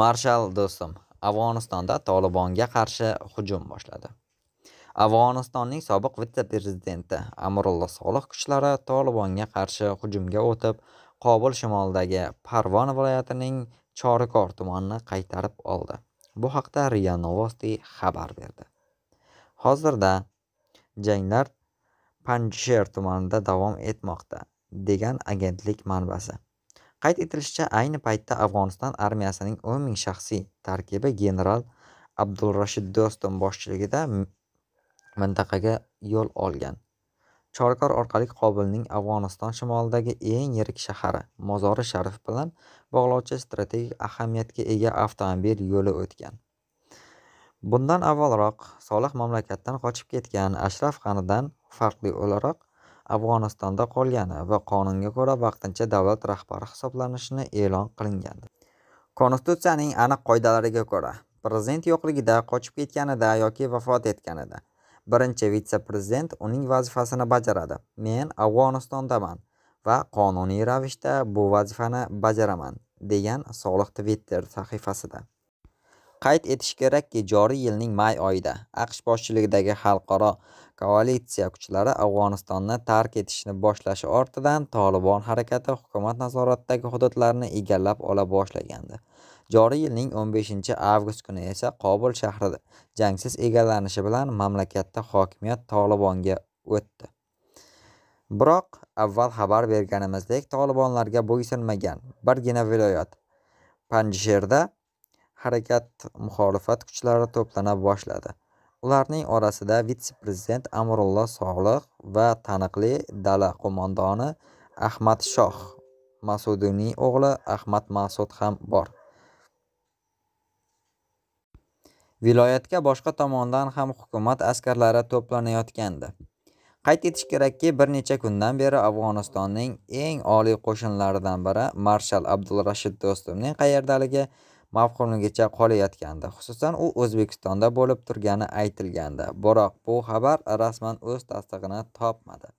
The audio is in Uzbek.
marshal do'stim afg'onistonda tolibonga qarshi hujum boshladi afg'onistonning sobiq vitse prezidenti amrullo solih kuchlari tolibonga qarshi hujumga o'tib qobul shimolidagi parvon viloyatining chorikor tumanini qaytarib oldi bu haqda ria novosti xabar berdi hozirda janglar panjsher tumanida davom etmoqda degan agentlik manbasi qayd etilishicha ayni paytda afg'oniston armiyasining o'n ming shaxsiy tarkibi general abdulrashid do'ston boshchiligida mintaqaga yo'l olgan chorkor orqali Qobilning afg'oniston shimolidagi eng yirik shahari mozori sharif bilan bog'lovchi strategik ahamiyatga ega avtomobil yo'li o'tgan bundan avvalroq solih mamlakatdan qochib ketgan ashraf g'anidan farqli o'laroq afg'onistonda qolgani va qonunga ko'ra vaqtincha davlat rahbari hisoblanishini e'lon qilingandi konstitutsiyaning aniq qoidalariga ko'ra prezident yo'qligida qochib ketganida yoki vafot etganida birinchi vitse prezident uning vazifasini bajaradi men afg'onistondaman va qonuniy ravishda bu vazifani bajaraman degan soliq twitter sahifasida Qayd etish kerakki, joriy yilning may oyida AQSh boshchiligidagi xalqaro koalitsiya kuchlari Afg'onistonni tark etishni boshlashi ortidan Tolibon harakati hukumat nazoratidagi hududlarni egallab ola boshlagandi. Joriy yilning 15-avgust kuni esa Qobul shahrida jangsiz egallanishi bilan mamlakatda hokimiyat Tolibonga o'tdi. Biroq avval xabar berganimizdek, Tolibonlarga bo'ysunmagan birgina viloyat panjsherda harakat muxolifat kuchlari to'plana boshladi ularning orasida vitse prezident amrullo sog'liq va taniqli dala qo'mondoni ahmad shoh masudiyning o'g'li ahmad masud ham bor viloyatga boshqa tomondan ham hukumat askarlari to'planayotgandi qayd etish kerakki bir necha kundan beri afg'onistonning eng oliy qo'shinlaridan biri marshal abdulrashid do'stumning qayerdaligi mavhumigacha qolayotgandi xususan u o'zbekistonda bo'lib turgani aytilgandi biroq bu xabar rasman o'z tasdig'ini topmadi